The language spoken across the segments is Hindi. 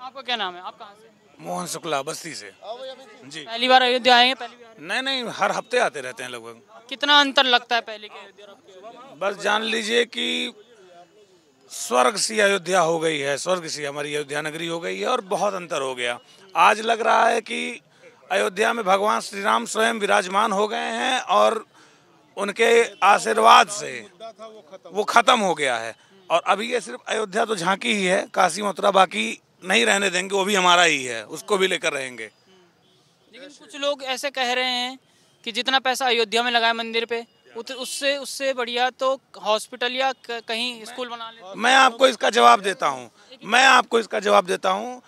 आपका क्या नाम है आप कहाँ से मोहन शुक्ला बस्ती से जी पहली बार अयोध्या आएंगे पहली बार नहीं नहीं हर हफ्ते आते रहते हैं लगभग कितना अंतर लगता है पहले के बस जान लीजिए कि स्वर्ग सी अयोध्या हो गई है स्वर्ग सी हमारी अयोध्या नगरी हो गई है और बहुत अंतर हो गया आज लग रहा है कि अयोध्या में भगवान श्री राम स्वयं विराजमान हो गए हैं और उनके आशीर्वाद से वो ख़त्म हो गया है और अभी ये सिर्फ अयोध्या तो झांकी ही है काशी मथुरा बाकी नहीं रहने देंगे वो भी हमारा ही है उसको भी लेकर रहेंगे लेकिन कुछ लोग ऐसे कह रहे हैं कि जितना पैसा अयोध्या में लगाए मंदिर पे उससे उससे बढ़िया तो हॉस्पिटल या कहीं स्कूल बना ले मैं आपको इसका जवाब देता हूँ मैं आपको इसका जवाब देता हूँ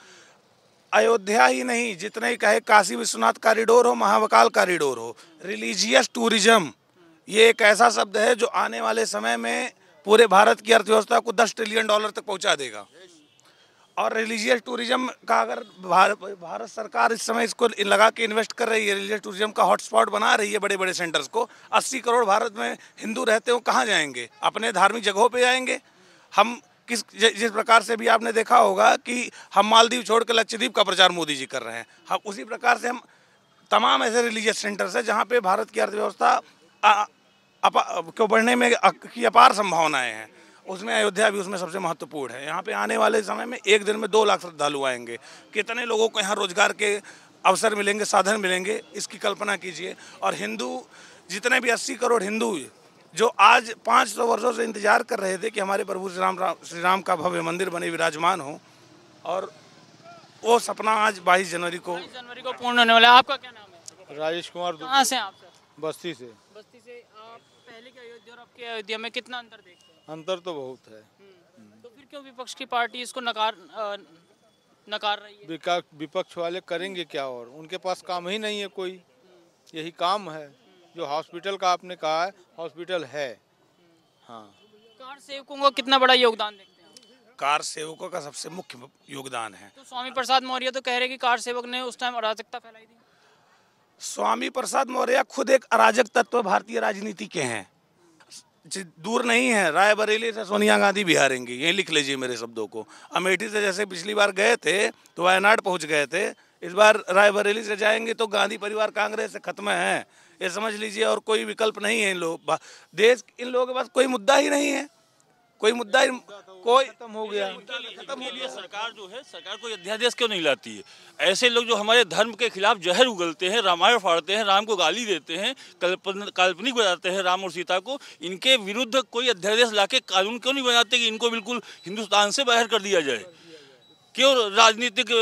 अयोध्या ही नहीं जितने ही कहे काशी विश्वनाथ कॉरिडोर हो महावकाल कॉरिडोर हो रिलीजियस टूरिज्म ये एक ऐसा शब्द है जो आने वाले समय में पूरे भारत की अर्थव्यवस्था को 10 ट्रिलियन डॉलर तक पहुंचा देगा और रिलीजियस टूरिज्म का अगर भार, भारत सरकार इस समय इसको लगा के इन्वेस्ट कर रही है रिलीजियस टूरिज्म का हॉटस्पॉट बना रही है बड़े बड़े सेंटर्स को 80 करोड़ भारत में हिंदू रहते हो कहाँ जाएंगे अपने धार्मिक जगहों पे जाएंगे हम किस जिस प्रकार से भी आपने देखा होगा कि हम मालदीव छोड़ कर लक्षद्वीप का प्रचार मोदी जी कर रहे हैं हम उसी प्रकार से हम तमाम ऐसे रिलीजियस सेंटर्स हैं जहाँ पर भारत की अर्थव्यवस्था को बढ़ने में की अपार संभावनाएँ हैं उसमें अयोध्या भी उसमें सबसे महत्वपूर्ण है यहाँ पे आने वाले समय में एक दिन में दो लाख श्रद्धालु आएंगे कितने लोगों को यहाँ रोजगार के अवसर मिलेंगे साधन मिलेंगे इसकी कल्पना कीजिए और हिंदू जितने भी अस्सी करोड़ हिंदू जो आज पाँच सौ वर्षों से इंतजार कर रहे थे कि हमारे प्रभु श्री राम श्री राम का भव्य मंदिर बने विराजमान हो और वो सपना आज बाईस जनवरी को जनवरी को पूर्ण होने वाला आपका क्या नाम है राजेश कुमार कहाँ से आप बस्ती से बस्ती से आप पहले के अयोध्या और आपके अयोध्या में कितना अंतर देखते हैं अंतर तो बहुत है हम्म। तो फिर क्यों विपक्ष की पार्टी इसको नकार नकार रही है विपक्ष वाले करेंगे क्या और उनके पास काम ही नहीं है कोई यही काम है जो हॉस्पिटल का आपने कहा है हॉस्पिटल है हाँ कार सेवकों का कितना बड़ा योगदान देखते हैं कार सेवकों का सबसे मुख्य योगदान है तो स्वामी प्रसाद मौर्य तो कह रहे कि कार सेवक ने उस टाइम अराजकता फैलाई थी स्वामी प्रसाद मौर्य खुद एक अराजक तत्व भारतीय राजनीति के हैं दूर नहीं है रायबरेली से सोनिया गांधी भी हारेंगी ये लिख लीजिए मेरे शब्दों को अमेठी से जैसे पिछली बार गए थे तो वायनाड पहुंच गए थे इस बार रायबरेली से जाएंगे तो गांधी परिवार कांग्रेस से खत्म है ये समझ लीजिए और कोई विकल्प नहीं है इन लोग देश इन लोगों के पास कोई मुद्दा ही नहीं है कोई मुद्दा कोई खत्म हो गया खत्म हो गया सरकार जो है सरकार को अध्यादेश क्यों नहीं लाती है ऐसे लोग जो हमारे धर्म के खिलाफ जहर उगलते हैं रामायण फाड़ते हैं राम को गाली देते हैं काल्पनिक बनाते हैं राम और सीता को इनके विरुद्ध कोई अध्यादेश ला के कानून क्यों नहीं बनाते कि इनको बिल्कुल हिंदुस्तान से बाहर कर दिया जाए क्यों राजनीतिक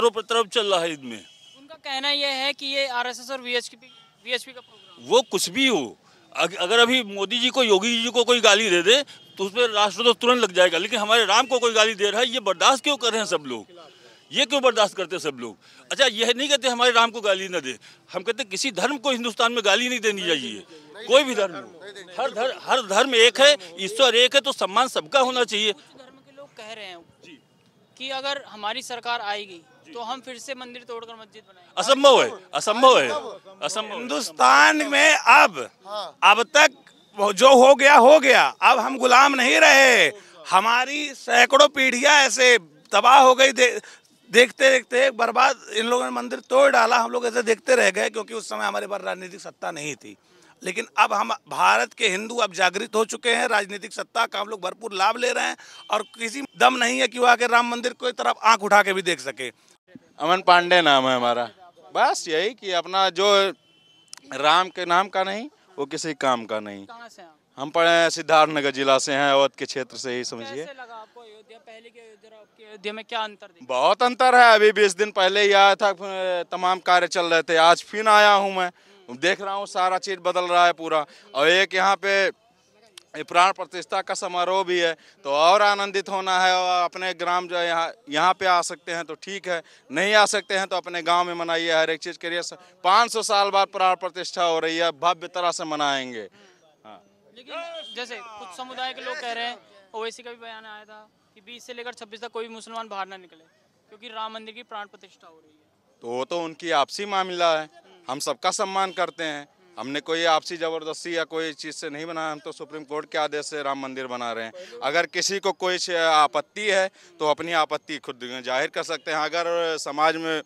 आरोप तरफ चल रहा है इनमें उनका कहना यह है कि ये आर और वी वीएचपी का वो कुछ भी हो अगर अभी मोदी जी को योगी जी को कोई गाली दे दे तो उस पर राष्ट्र तो तुरंत लग जाएगा लेकिन हमारे राम को कोई गाली दे रहा है ये बर्दाश्त क्यों कर रहे हैं सब लोग ये क्यों बर्दाश्त करते हैं सब लोग अच्छा यह नहीं कहते हमारे राम को गाली ना दे हम कहते किसी धर्म को हिंदुस्तान में गाली नहीं देनी चाहिए कोई भी धर्म हर धर्म हर धर्म एक है ईश्वर एक है तो सम्मान सबका होना चाहिए धर्म के लोग कह रहे हैं कि अगर हमारी सरकार आएगी तो हम फिर से मंदिर तोड़कर मस्जिद बनाएंगे असंभव है असंभव है असंभव हिंदुस्तान में अब हाँ। अब तक जो हो गया हो गया अब हम गुलाम नहीं रहे हमारी सैकड़ों पीढ़ियां ऐसे तबाह हो गई देखते देखते बर्बाद इन लोगों ने मंदिर तोड़ डाला हम लोग ऐसे देखते रह गए क्योंकि उस समय हमारे पास राजनीतिक सत्ता नहीं थी लेकिन अब हम भारत के हिंदू अब जागृत हो चुके हैं राजनीतिक सत्ता का हम लोग भरपूर लाभ ले रहे हैं और किसी दम नहीं है कि वो आके राम मंदिर को तरफ आंख उठा के भी देख सके अमन पांडे नाम है हमारा बस यही कि अपना जो राम के नाम का नहीं वो किसी काम का नहीं हम पढ़े हैं हम पढ़े सिद्धार्थनगर जिला से हैं अवध के क्षेत्र से ही समझिए अयोध्या में क्या अंतर बहुत अंतर है अभी बीस दिन पहले ही आया था तमाम कार्य चल रहे थे आज फिर आया हूँ मैं हम्म। देख रहा हूँ सारा चीज बदल रहा है पूरा और एक यहाँ पे प्राण प्रतिष्ठा का समारोह भी है तो और आनंदित होना है और अपने ग्राम जो यहाँ यहाँ पे आ सकते हैं तो ठीक है नहीं आ सकते हैं तो अपने गांव में मनाइए हर एक चीज़ के लिए सौ साल बाद प्राण प्रतिष्ठा हो रही है भव्य तरह से मनाएंगे हाँ। लेकिन जैसे कुछ समुदाय के लोग कह रहे हैं ओवैसी का भी बयान आया था कि बीस से लेकर छब्बीस तक कोई मुसलमान बाहर ना निकले क्योंकि राम मंदिर की प्राण प्रतिष्ठा हो रही है तो वो तो उनकी आपसी मामला है हम सबका सम्मान करते हैं हमने कोई आपसी ज़बरदस्ती या कोई चीज़ से नहीं बनाया हम तो सुप्रीम कोर्ट के आदेश से राम मंदिर बना रहे हैं अगर किसी को कोई आपत्ति है तो अपनी आपत्ति खुद जाहिर कर सकते हैं अगर समाज में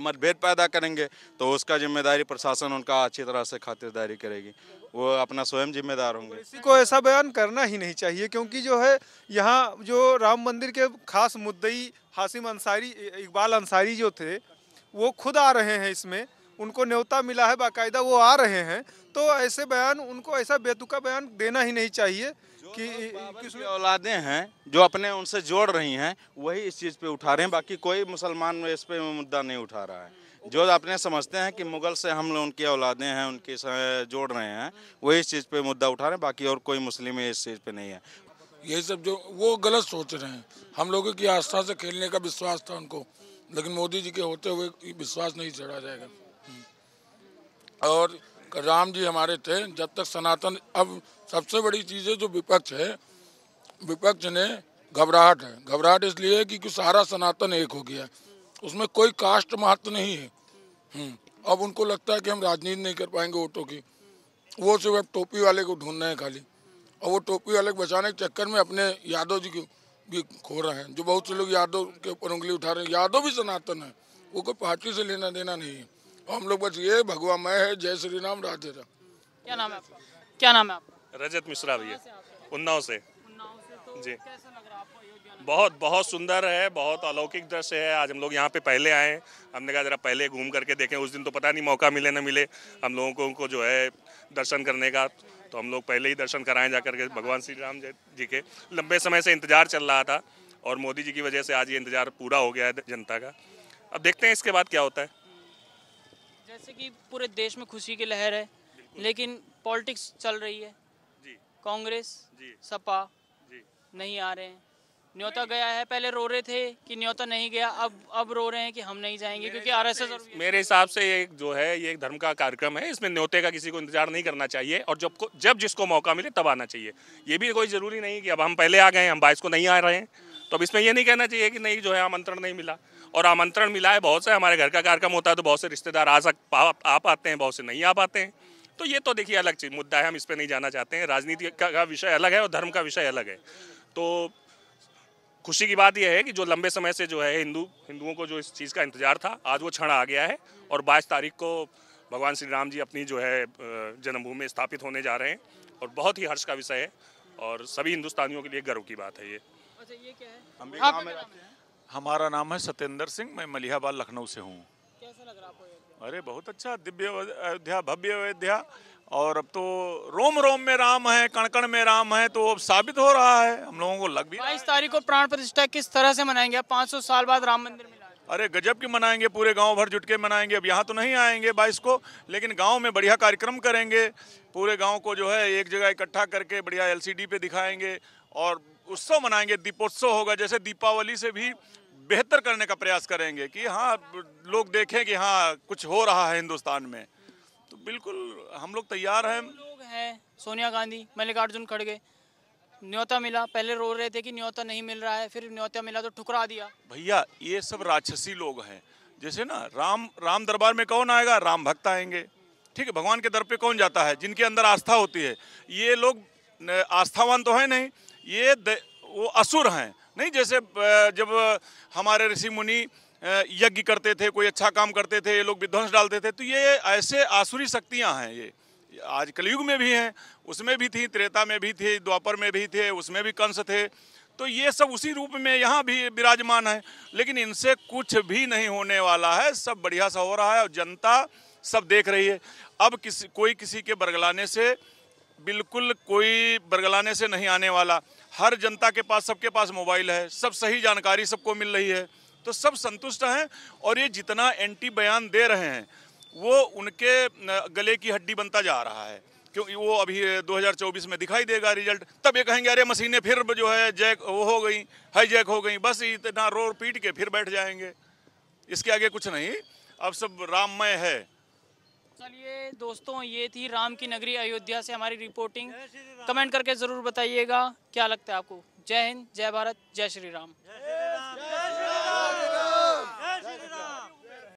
मतभेद पैदा करेंगे तो उसका जिम्मेदारी प्रशासन उनका अच्छी तरह से खातिरदारी करेगी वो अपना स्वयं जिम्मेदार होंगे किसी को ऐसा बयान करना ही नहीं चाहिए क्योंकि जो है यहाँ जो राम मंदिर के खास मुद्दई हासिम अंसारी इकबाल अंसारी जो थे वो खुद आ रहे हैं इसमें उनको न्योता मिला है बाकायदा वो आ रहे हैं तो ऐसे बयान उनको ऐसा बेतुका बयान देना ही नहीं चाहिए कि किसमें हैं जो अपने उनसे जोड़ रही हैं वही इस चीज़ पे उठा रहे हैं बाकी कोई मुसलमान इस पे मुद्दा नहीं उठा रहा है जो अपने समझते हैं कि मुगल से हम लोग उनकी औलादे हैं उनके जोड़ रहे हैं वही इस चीज़ पे मुद्दा उठा रहे हैं बाकी और कोई मुस्लिम इस चीज़ पे नहीं है यही सब जो वो गलत सोच रहे हैं हम लोगों की आस्था से खेलने का विश्वास था उनको लेकिन मोदी जी के होते हुए विश्वास नहीं चढ़ा जाएगा हम्म। और राम जी हमारे थे जब तक सनातन अब सबसे बड़ी चीज़ है जो विपक्ष है विपक्ष ने घबराहट है घबराहट इसलिए है क्योंकि सारा सनातन एक हो गया उसमें कोई कास्ट महत्व नहीं है हम्म। अब उनको लगता है कि हम राजनीति नहीं कर पाएंगे वोटों की वो सिर्फ अब टोपी वाले को ढूंढना है खाली और वो टोपी वाले को बचाने के चक्कर में अपने यादव जी को भी खो रहे हैं जो बहुत से लोग यादव के ऊपर उंगली उठा रहे हैं यादव भी सनातन है वो कोई पार्टी से लेना देना नहीं है हम लोग बस ये भगवान मैं है जय श्री राम राधे राम क्या नाम है आपका क्या नाम है आपका रजत मिश्रा भैया उन्नाव से तो जी बहुत बहुत सुंदर है बहुत अलौकिक दृश्य है आज हम लोग यहाँ पे पहले आए हमने कहा जरा पहले घूम करके देखें उस दिन तो पता नहीं मौका मिले ना मिले हम लोगों को जो है दर्शन करने का तो हम लोग पहले ही दर्शन कराएं जा करके भगवान श्री राम जी के लंबे समय से इंतजार चल रहा था और मोदी जी की वजह से आज ये इंतजार पूरा हो गया है जनता का अब देखते हैं इसके बाद क्या होता है जैसे कि पूरे देश में खुशी की लहर है लेकिन पॉलिटिक्स चल रही है कांग्रेस सपा जी नहीं आ रहे हैं न्योता गया है पहले रो रहे थे कि न्योता नहीं गया अब अब रो रहे हैं कि हम नहीं जाएंगे क्योंकि आर एस एस मेरे हिसाब से ये जो है ये एक धर्म का कार्यक्रम है इसमें न्योते का किसी को इंतजार नहीं करना चाहिए और जब को जब जिसको मौका मिले तब आना चाहिए ये भी कोई ज़रूरी नहीं कि अब हम पहले आ गए हम बाईस को नहीं आ रहे हैं तो अब इसमें यह नहीं कहना चाहिए कि नहीं जो है आमंत्रण नहीं मिला और आमंत्रण मिला है बहुत से हमारे घर का कार्यक्रम होता है तो बहुत से रिश्तेदार आ सक आ, पाते हैं बहुत से नहीं आ पाते हैं तो ये तो देखिए अलग चीज़ मुद्दा है हम इस पर नहीं जाना चाहते हैं राजनीति का विषय अलग है और धर्म का विषय अलग है तो खुशी की बात यह है कि जो लंबे समय से जो है हिंदू हिंदुओं को जो इस चीज़ का इंतजार था आज वो क्षण आ गया है और बाईस तारीख को भगवान श्री राम जी अपनी जो है जन्मभूमि स्थापित होने जा रहे हैं और बहुत ही हर्ष का विषय है और सभी हिंदुस्तानियों के लिए गर्व की बात है ये अच्छा ये क्या है हमारा नाम है सत्येंद्र सिंह मैं मलिहाबाद लखनऊ से हूँ लग रहा आपको अरे बहुत अच्छा दिव्य अयोध्या भव्य अयोध्या और अब तो रोम रोम में राम है कणकण में राम है तो अब साबित हो रहा है हम लोगों को लग भी बाईस तारीख को प्राण प्रतिष्ठा किस तरह से मनाएंगे आप 500 साल बाद राम मंदिर में अरे गजब की मनाएंगे पूरे गांव भर जुट के मनाएंगे अब यहाँ तो नहीं आएंगे बाईस को लेकिन गांव में बढ़िया कार्यक्रम करेंगे पूरे गांव को जो है एक जगह इकट्ठा करके बढ़िया एलसीडी पे दिखाएंगे और उत्सव मनाएंगे दीपोत्सव होगा जैसे दीपावली से भी बेहतर करने का प्रयास करेंगे कि हाँ लोग देखें कि हाँ कुछ हो रहा है हिंदुस्तान में तो बिल्कुल हम लोग तैयार हैं लोग हैं सोनिया गांधी मल्लिकार्जुन खड़गे न्योता मिला पहले रो रहे थे कि न्योता नहीं मिल रहा है फिर न्योता मिला तो ठुकरा दिया भैया ये सब राक्षसी लोग हैं जैसे ना राम राम दरबार में कौन आएगा राम भक्त आएंगे ठीक है भगवान के दर पे कौन जाता है जिनके अंदर आस्था होती है ये लोग आस्थावान तो है नहीं ये वो असुर हैं नहीं जैसे जब हमारे ऋषि मुनि यज्ञ करते थे कोई अच्छा काम करते थे ये लोग विध्वंस डालते थे तो ये ऐसे आसुरी शक्तियाँ हैं ये आज कलयुग में भी हैं उसमें भी थी त्रेता में भी थी द्वापर में भी थे उसमें भी कंस थे तो ये सब उसी रूप में यहाँ भी विराजमान है लेकिन इनसे कुछ भी नहीं होने वाला है सब बढ़िया सा हो रहा है और जनता सब देख रही है अब किसी कोई किसी के बरगलाने से बिल्कुल कोई बरगलाने से नहीं आने वाला हर जनता के पास सबके पास मोबाइल है सब सही जानकारी सबको मिल रही है तो सब संतुष्ट हैं और ये जितना एंटी बयान दे रहे हैं वो उनके गले की हड्डी बनता जा रहा है क्योंकि वो अभी 2024 में दिखाई देगा रिजल्ट तब ये कहेंगे अरे मशीनें फिर जो है जैक वो हो गई हाई जैक हो गई बस इतना रो पीट के फिर बैठ जाएंगे इसके आगे कुछ नहीं अब सब राममय है चलिए दोस्तों ये थी राम की नगरी अयोध्या से हमारी रिपोर्टिंग कमेंट करके ज़रूर बताइएगा क्या लगता है आपको जय हिंद जय भारत जय श्री राम